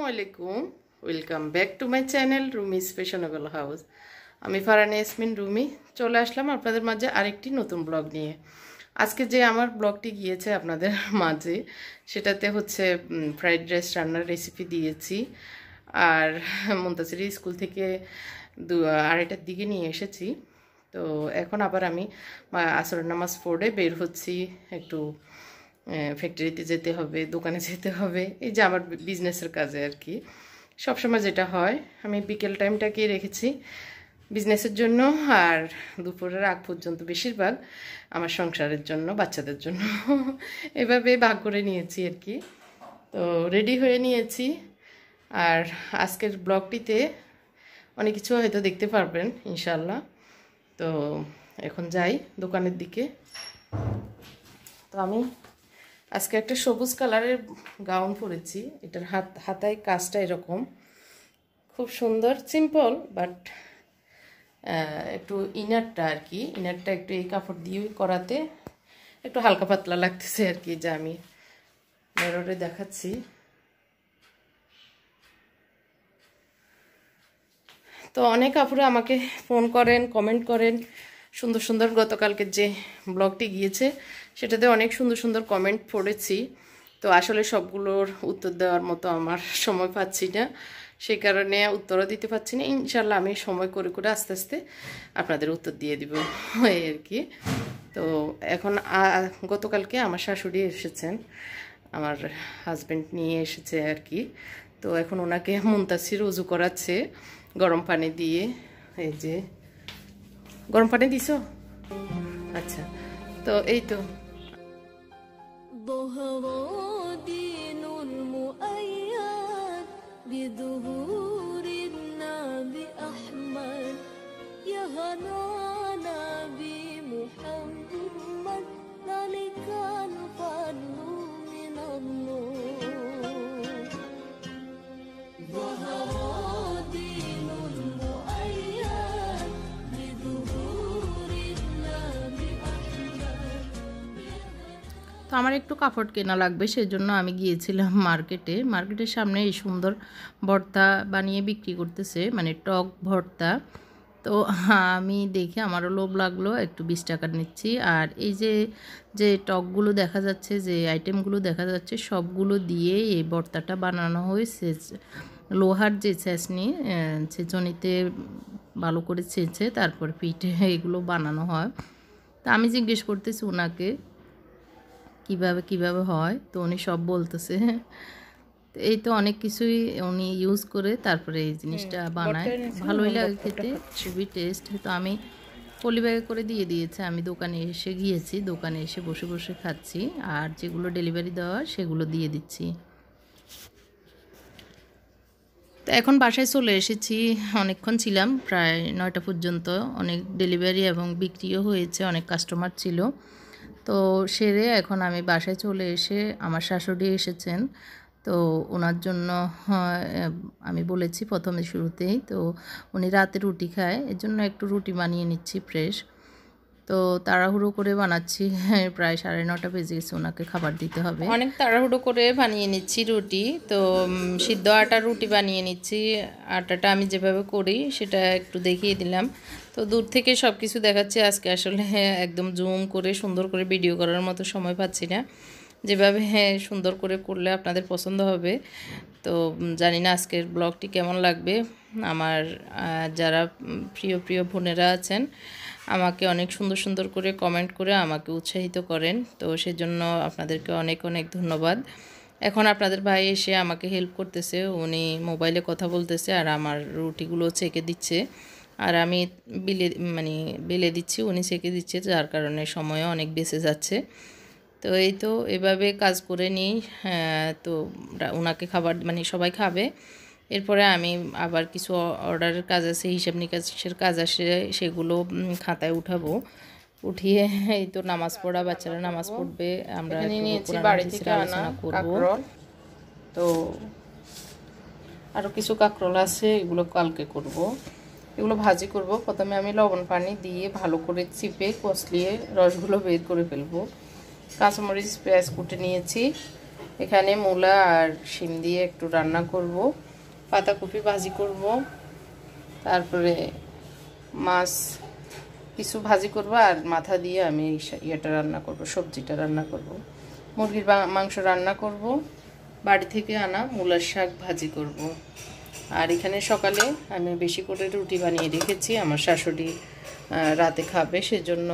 আসসালামু আলাইকুম welcome back to my channel Rumi's fashionable house আমি ফারানি ইয়াসমিন রুমি চলে আসলাম আপনাদের মাঝে আরেকটি নতুন ব্লগ নিয়ে আজকে যে আমার ব্লগটি গিয়েছে আপনাদের মাঝে সেটাতে হচ্ছে ফ্রাইড রাইস রান্নার রেসিপি দিয়েছি আর মন্তাসিরি স্কুল থেকে দু আড়াইটার দিকে নিয়ে এসেছি তো এখন আবার আমি আসরের নামাজ পড়ে বের হচ্ছি একটু ফ্যাক্টরিতে যেতে হবে দোকানে যেতে হবে এই যে আমার বিজনেসের কাজে আর কি সবসময় যেটা হয় আমি বিকেল টাইমটাকেই রেখেছি বিজনেসের জন্য আর দুপুরের আগ পর্যন্ত বেশিরভাগ আমার সংসারের জন্য বাচ্চাদের জন্য এভাবে ভাগ করে নিয়েছি আর কি তো রেডি হয়ে নিয়েছি আর আজকের ব্লগটিতে অনেক কিছু হয়তো দেখতে পারবেন ইনশাল্লাহ তো এখন যাই দোকানের দিকে তো আমি আজকে একটা সবুজ কালারের গাউন পরেছি এটার হাত হাতায় কাজটা এরকম খুব সুন্দর সিম্পল বাট একটু ইনারটা আর কি ইনারটা একটু এই কাপড় দিয়ে করাতে একটু হালকা পাতলা লাগতেছে আর কি যে আমি মেররে দেখাচ্ছি তো অনেক আপুরা আমাকে ফোন করেন কমেন্ট করেন সুন্দর সুন্দর গতকালকে যে ব্লগটি গিয়েছে সেটাতে অনেক সুন্দর সুন্দর কমেন্ট পড়েছি তো আসলে সবগুলোর উত্তর দেওয়ার মতো আমার সময় পাচ্ছি না সেই কারণে উত্তরও দিতে পারছি না ইনশাল্লাহ আমি সময় করে করে আস্তে আস্তে আপনাদের উত্তর দিয়ে দিব এই আর কি তো এখন গতকালকে আমার শাশুড়ি এসেছেন আমার হাজব্যান্ড নিয়ে এসেছে আর কি তো এখন ওনাকে মুন্তাসির উজু করাচ্ছে গরম পানি দিয়ে এই যে গরম পানি দিছ আচ্ছা তো এই তো الظهر دين مؤيد بظهور النبي أحمد يا هنار তো আমার একটু কাপড় কেনা লাগবে সেজন্য আমি গিয়েছিলাম মার্কেটে মার্কেটের সামনে এই সুন্দর ভর্তা বানিয়ে বিক্রি করতেছে মানে টক ভর্তা তো আমি দেখে আমারও লোভ লাগলো একটু বিশ টাকার নিচ্ছি আর এই যে যে টকগুলো দেখা যাচ্ছে যে আইটেমগুলো দেখা যাচ্ছে সবগুলো দিয়ে এই ভর্তাটা বানানো হয়েছে লোহার যে ছেঁচনি ছেঁচনিতে ভালো করে ছেঁচে তারপর পিঠে এগুলো বানানো হয় তা আমি জিজ্ঞেস করতেছি ওনাকে কিভাবে কিভাবে হয় তো উনি সব বলতেছে তো এই তো অনেক কিছুই উনি ইউজ করে তারপরে এই জিনিসটা বানায় ভালোই লাগে খেতে খুবই টেস্ট তো আমি পলি ব্যাগে করে দিয়ে দিয়েছে আমি দোকানে এসে গিয়েছি দোকানে এসে বসে বসে খাচ্ছি আর যেগুলো ডেলিভারি দেওয়া সেগুলো দিয়ে দিচ্ছি তো এখন বাসায় চলে এসেছি অনেকক্ষণ ছিলাম প্রায় নয়টা পর্যন্ত অনেক ডেলিভারি এবং বিক্রিও হয়েছে অনেক কাস্টমার ছিল তো সেরে এখন আমি বাসায় চলে এসে আমার শাশুড়ি এসেছেন তো ওনার জন্য হ্যাঁ, আমি বলেছি প্রথমে শুরুতেই তো উনি রাতে রুটি খায় এর জন্য একটু রুটি বানিয়ে নিচ্ছি ফ্রেশ তো তাড়াহুড়ো করে বানাচ্ছি হ্যাঁ, প্রায় সাড়ে নটা বেজে গেছে ওনাকে খাবার দিতে হবে অনেক তাড়াহুড়ো করে বানিয়ে নিচ্ছি রুটি তো সিদ্ধ আটার রুটি বানিয়ে নিচ্ছি আটাটা আমি যেভাবে করি সেটা একটু দেখিয়ে দিলাম তো দূর থেকে সব কিছু দেখাচ্ছি আজকে আসলে একদম জুম করে সুন্দর করে ভিডিও করার মতো সময় পাচ্ছি না যেভাবে হ্যাঁ সুন্দর করে করলে আপনাদের পছন্দ হবে তো জানি না আজকের ব্লগটি কেমন লাগবে আমার যারা প্রিয় প্রিয় বোনেরা আছেন আমাকে অনেক সুন্দর সুন্দর করে কমেন্ট করে আমাকে উৎসাহিত করেন তো সেজন্য আপনাদেরকে অনেক অনেক ধন্যবাদ এখন আপনাদের ভাই এসে আমাকে হেল্প করতেছে উনি মোবাইলে কথা বলতেছে আর আমার রুটিগুলো ছেঁকে দিচ্ছে আর আমি বিলে মানে বেলে দিচ্ছি উনি ছেঁকে দিচ্ছে যার কারণে সময় অনেক বেঁচে যাচ্ছে তো এই তো এভাবে কাজ করে নিই হ্যাঁ, তো ওনাকে খাবার মানে সবাই খাবে এরপরে আমি আবার কিছু অর্ডারের কাজ আছে হিসাব নিকাশের কাজ আছে সেগুলো খাতায় উঠাবো উঠিয়ে এই তো নামাজ পড়া বাচ্চারা নামাজ পড়বে আমরা তো আরও কিছু কাঁকরোল আছে এগুলো কালকে করব। এগুলো ভাজি করব প্রথমে আমি লবণ পানি দিয়ে ভালো করে চিপে কষলিয়ে রসগুলো বের করে ফেলবো কাঁচামরিচ পেঁয়াজ কুটে নিয়েছি এখানে মূলা আর শিম দিয়ে একটু রান্না করব। পাতাকপি ভাজি করব তারপরে মাছ কিছু ভাজি করব আর মাথা দিয়ে আমি ইয়েটা রান্না করব সবজিটা রান্না করব মুরগির মাংস রান্না করব বাড়ি থেকে আনা মূলার শাক ভাজি করব আর এখানে সকালে আমি বেশি করে রুটি বানিয়ে রেখেছি আমার শাশুড়ি রাতে খাবে সেজন্য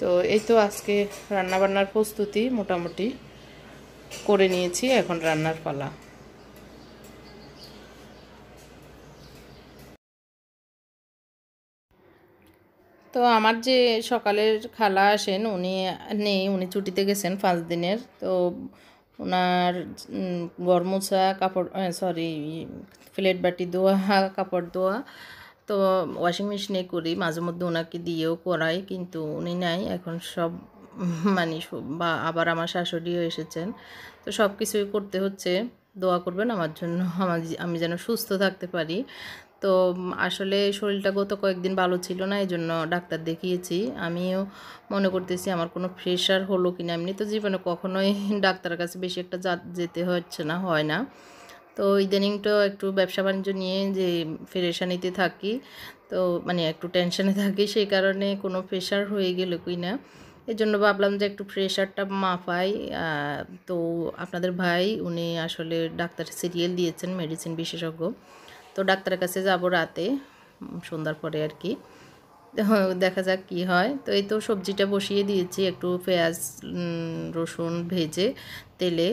তো এই তো আজকে রান্নাবান্নার প্রস্তুতি মোটামুটি করে নিয়েছি এখন রান্নার পালা তো আমার যে সকালের খালা আসেন উনি নেই উনি ছুটিতে গেছেন পাঁচ দিনের তো ওনার গরমোছা কাপড় সরি প্লেট বাটি ধোয়া কাপড় ধোয়া তো ওয়াশিং মেশিনে করি মাঝে মধ্যে ওনাকে দিয়েও করাই কিন্তু উনি নাই এখন সব মানে বা আবার আমার শাশুড়িও এসেছেন তো সব কিছুই করতে হচ্ছে দোয়া করবেন আমার জন্য আমার আমি যেন সুস্থ থাকতে পারি তো আসলে শরীরটা গত কয়েকদিন ভালো ছিল না এই জন্য ডাক্তার দেখিয়েছি আমিও মনে করতেছি আমার কোনো প্রেশার হলো কি না এমনি তো জীবনে কখনোই ডাক্তারের কাছে বেশি একটা যেতে হচ্ছে না হয় না তো ইদানিং তো একটু ব্যবসা বাণিজ্য নিয়ে যে ফেরেশানিতে থাকি তো মানে একটু টেনশনে থাকি সেই কারণে কোনো প্রেশার হয়ে গেল কি না এর জন্য ভাবলাম যে একটু প্রেশারটা মাফাই তো আপনাদের ভাই উনি আসলে ডাক্তার সিরিয়াল দিয়েছেন মেডিসিন বিশেষজ্ঞ তো ডাক্তারের কাছে যাব রাতে সন্ধ্যার পরে আর কি দেখা যাক কি হয় তো এই তো সবজিটা বসিয়ে দিয়েছি একটু পেঁয়াজ রসুন ভেজে তেলে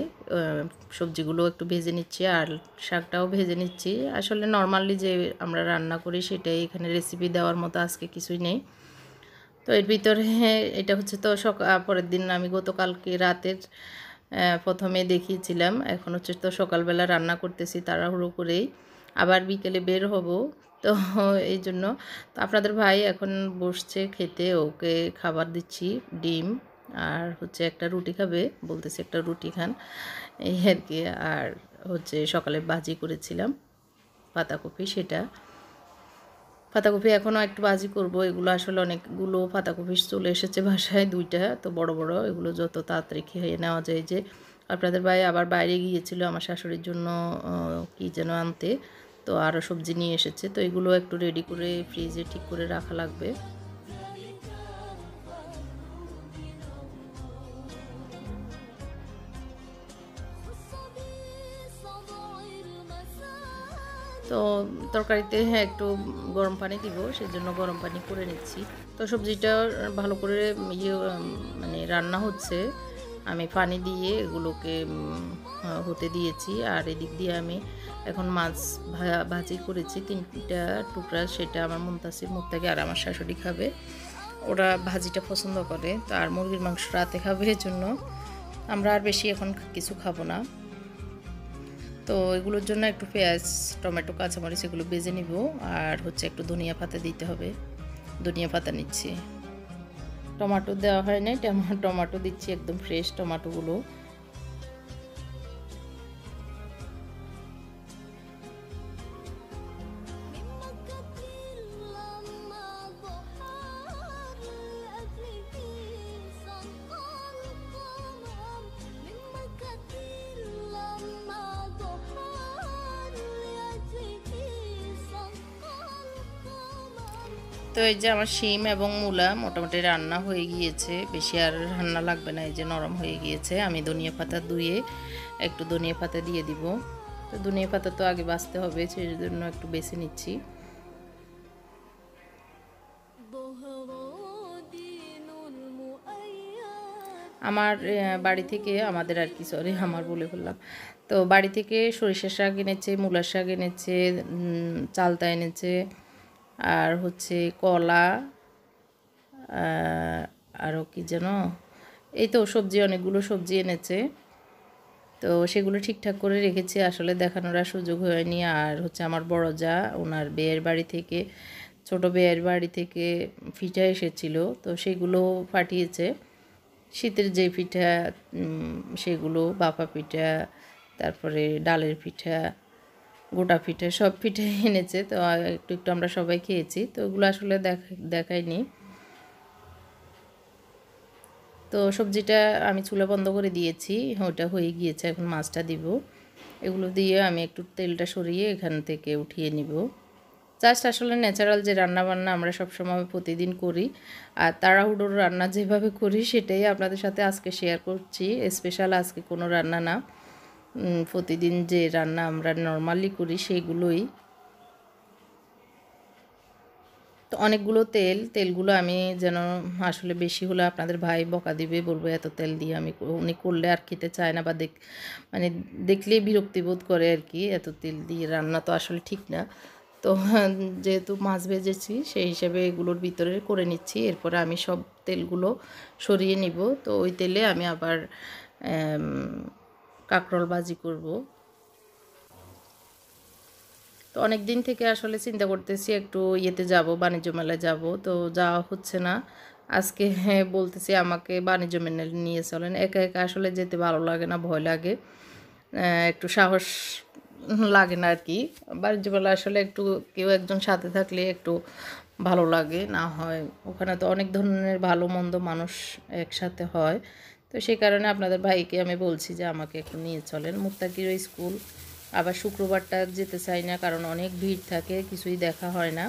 সবজিগুলো একটু ভেজে নিচ্ছি আর শাকটাও ভেজে নিচ্ছি আসলে নর্মালি যে আমরা রান্না করি সেটাই এখানে রেসিপি দেওয়ার মতো আজকে কিছুই নেই তো এর ভিতরে এটা হচ্ছে তো সকাল পরের দিন আমি গতকালকে রাতের প্রথমে দেখিয়েছিলাম এখন হচ্ছে তো সকালবেলা রান্না করতেছি তাড়াহুড়ো করেই আবার বিকেলে বের হব তো এই জন্য তো আপনাদের ভাই এখন বসছে খেতে ওকে খাবার দিচ্ছি ডিম আর হচ্ছে একটা রুটি খাবে বলতেছে একটা রুটি খান এই আর কি আর হচ্ছে সকালে বাজি করেছিলাম পাতাকপি সেটা পাতাকপি এখনও একটু বাজি করব এগুলো আসলে অনেকগুলো পাতাকপি চলে এসেছে বাসায় দুইটা তো বড় বড় এগুলো যত তাড়াতাড়ি খেয়ে নেওয়া যায় যে আপনাদের ভাই আবার বাইরে গিয়েছিল আমার শাশুড়ির জন্য কি যেন আনতে তো আরও সবজি নিয়ে এসেছে তো এগুলো একটু রেডি করে ফ্রিজে ঠিক করে রাখা লাগবে তো তরকারিতে হ্যাঁ একটু গরম পানি দিব সেই জন্য গরম পানি করে নিচ্ছি তো সবজিটা ভালো করে ইয়ে মানে রান্না হচ্ছে আমি পানি দিয়ে এগুলোকে হতে দিয়েছি আর এদিক দিয়ে আমি এখন মাছ ভাজি করেছি তিনটা টুকরা সেটা আমার মুমতাসির মুখ থেকে আর আমার শাশুড়ি খাবে ওরা ভাজিটা পছন্দ করে তো আর মুরগির মাংস রাতে খাবে এর জন্য আমরা আর বেশি এখন কিছু খাবো না তো এগুলোর জন্য একটু পেঁয়াজ টমেটো কাঁচামরিচ এগুলো বেজে নিব আর হচ্ছে একটু ধনিয়া পাতা দিতে হবে ধনিয়া পাতা নিচ্ছি টমাটো দেওয়া হয় নাই টমাটো দিচ্ছি একদম ফ্রেশ টমাটোগুলো তো এই যে আমার শিম এবং মূলা মোটামুটি রান্না হয়ে গিয়েছে বেশি আর রান্না লাগবে না এই যে নরম হয়ে গিয়েছে আমি ধনিয়া পাতা ধুয়ে একটু ধনিয়া পাতা দিয়ে দিব তো ধনিয়া পাতা তো আগে বাঁচতে হবে সেই জন্য একটু বেছে নিচ্ছি আমার বাড়ি থেকে আমাদের আর কি সরি আমার বলে বললাম তো বাড়ি থেকে সরিষা শাক এনেছে মূলার শাক এনেছে চালতা এনেছে আর হচ্ছে কলা আরও কি যেন এই তো সবজি অনেকগুলো সবজি এনেছে তো সেগুলো ঠিকঠাক করে রেখেছি আসলে দেখানোর আর সুযোগ হয়নি আর হচ্ছে আমার বড় যা ওনার বেয়ের বাড়ি থেকে ছোট বেয়ের বাড়ি থেকে ফিঠা এসেছিল তো সেগুলো ফাটিয়েছে শীতের যে পিঠা সেগুলো বাপা পিঠা তারপরে ডালের পিঠা গোটা পিঠে সব পিঠে এনেছে তো একটু একটু আমরা সবাই খেয়েছি তো ওগুলো আসলে দেখা দেখাইনি তো সবজিটা আমি চুলা বন্ধ করে দিয়েছি ওটা হয়ে গিয়েছে এখন মাছটা দিব এগুলো দিয়ে আমি একটু তেলটা সরিয়ে এখান থেকে উঠিয়ে নিব জাস্ট আসলে ন্যাচারাল যে রান্নাবান্না আমরা সবসময় প্রতিদিন করি আর তাড়াহুড়োর রান্না যেভাবে করি সেটাই আপনাদের সাথে আজকে শেয়ার করছি স্পেশাল আজকে কোনো রান্না না প্রতিদিন যে রান্না আমরা নর্মালি করি সেগুলোই তো অনেকগুলো তেল তেলগুলো আমি যেন আসলে বেশি হলে আপনাদের ভাই বকা দিবে বলবো এত তেল দিয়ে আমি উনি করলে আর খেতে চায় না বা দেখ মানে দেখলেই বিরক্তিবোধ করে আর কি এত তেল দিয়ে রান্না তো আসলে ঠিক না তো যেহেতু মাছ ভেজেছি সেই হিসাবে এগুলোর ভিতরে করে নিচ্ছি এরপরে আমি সব তেলগুলো সরিয়ে নিব তো ওই তেলে আমি আবার কাঁকরোল বাজি করব তো অনেক দিন থেকে আসলে চিন্তা করতেছি একটু ইয়েতে যাব বাণিজ্য মেলায় যাব তো যাওয়া হচ্ছে না আজকে হ্যাঁ বলতেছি আমাকে বাণিজ্য মেলায় নিয়ে চলেন একা একা আসলে যেতে ভালো লাগে না ভয় লাগে একটু সাহস লাগে না আর কি বাণিজ্য মেলা আসলে একটু কেউ একজন সাথে থাকলে একটু ভালো লাগে না হয় ওখানে তো অনেক ধরনের ভালো মন্দ মানুষ একসাথে হয় তো সেই কারণে আপনাদের ভাইকে আমি বলছি যে আমাকে একটু নিয়ে চলেন মুত্তাকির স্কুল আবার শুক্রবারটা যেতে চাই না কারণ অনেক ভিড় থাকে কিছুই দেখা হয় না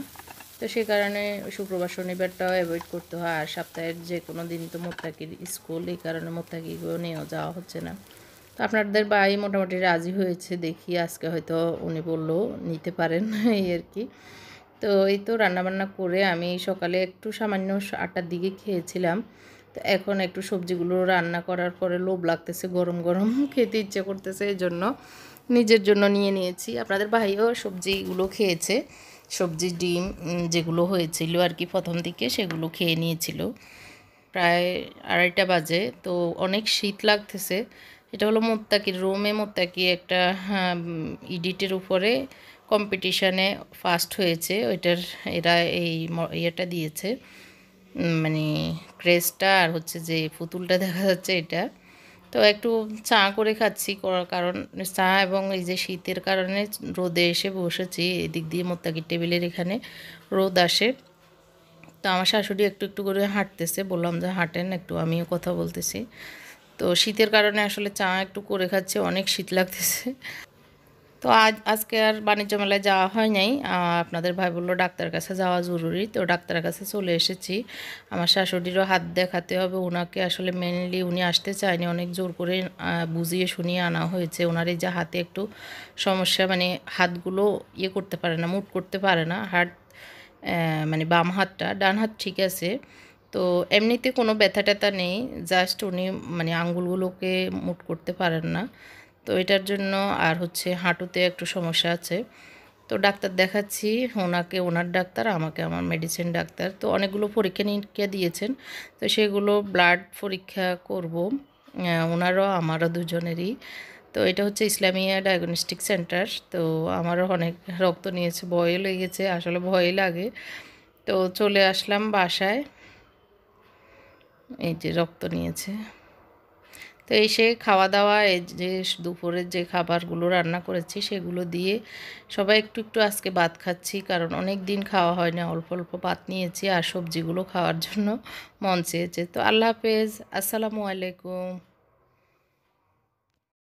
তো সেই কারণে শুক্রবার শনিবারটাও অ্যাভয়েড করতে হয় আর সপ্তাহের যে কোনো দিন তো মোত্তাকির স্কুল এই কারণে মোত্তাকিকেও নিয়েও যাওয়া হচ্ছে না তো আপনাদের ভাই মোটামুটি রাজি হয়েছে দেখি আজকে হয়তো উনি বললো নিতে পারেন এই আর কি তো এই তো রান্নাবান্না করে আমি সকালে একটু সামান্য আটটার দিকে খেয়েছিলাম তো এখন একটু সবজিগুলো রান্না করার পরে লোভ লাগতেছে গরম গরম খেতে ইচ্ছে করতেছে এই জন্য নিজের জন্য নিয়ে নিয়েছি আপনাদের ভাইও সবজিগুলো খেয়েছে সবজি ডিম যেগুলো হয়েছিল আর কি প্রথম দিকে সেগুলো খেয়ে নিয়েছিল প্রায় আড়াইটা বাজে তো অনেক শীত লাগতেছে এটা হলো মোত্তাকি রোমে মোত্তাকি একটা হ্যাঁ, ইডিটের উপরে কম্পিটিশানে ফার্স্ট হয়েছে ওইটার এরা এই ইয়েটা দিয়েছে মানে ক্রেসটা আর হচ্ছে যে পুতুলটা দেখা যাচ্ছে এটা তো একটু চা করে খাচ্ছি কারণ চা এবং এই যে শীতের কারণে রোদে এসে বসেছি এদিক দিয়ে মোত্তাকি টেবিলের এখানে রোদ আসে তো আমার শাশুড়ি একটু একটু করে হাঁটতেছে বললাম যে হাঁটেন একটু আমিও কথা বলতেছি তো শীতের কারণে আসলে চা একটু করে খাচ্ছে অনেক শীত লাগতেছে তো আজ আজকে আর বাণিজ্য মেলায় যাওয়া হয় নাই আপনাদের ভাই বললো ডাক্তার কাছে যাওয়া জরুরি তো ডাক্তার কাছে চলে এসেছি আমার শাশুড়িরও হাত দেখাতে হবে ওনাকে আসলে মেনলি উনি আসতে চায়নি অনেক জোর করে বুঝিয়ে শুনিয়ে আনা হয়েছে ওনার এই যে হাতে একটু সমস্যা মানে হাতগুলো ইয়ে করতে পারে না মুট করতে পারে না হাত মানে বাম হাতটা ডান হাত ঠিক আছে তো এমনিতে কোনো ব্যথা ট্যাথা নেই জাস্ট উনি মানে আঙ্গুলগুলোকে মুট করতে পারেন না তো এটার জন্য আর হচ্ছে হাঁটুতে একটু সমস্যা আছে তো ডাক্তার দেখাচ্ছি ওনাকে ওনার ডাক্তার আমাকে আমার মেডিসিন ডাক্তার তো অনেকগুলো পরীক্ষা নিরীক্ষা দিয়েছেন তো সেগুলো ব্লাড পরীক্ষা করব ওনারও আমারও দুজনেরই তো এটা হচ্ছে ইসলামিয়া ডায়াগনস্টিক সেন্টার তো আমারও অনেক রক্ত নিয়েছে ভয় লেগেছে আসলে ভয় লাগে তো চলে আসলাম বাসায় এই যে রক্ত নিয়েছে তো এসে খাওয়া দাওয়া এ যে দুপুরের যে খাবারগুলো রান্না করেছি সেগুলো দিয়ে সবাই একটু একটু আজকে ভাত খাচ্ছি কারণ অনেক দিন খাওয়া হয় না অল্প অল্প ভাত নিয়েছি আর সবজিগুলো খাওয়ার জন্য মন চেয়েছে তো আল্লাহ হাফেজ আসসালামু আলাইকুম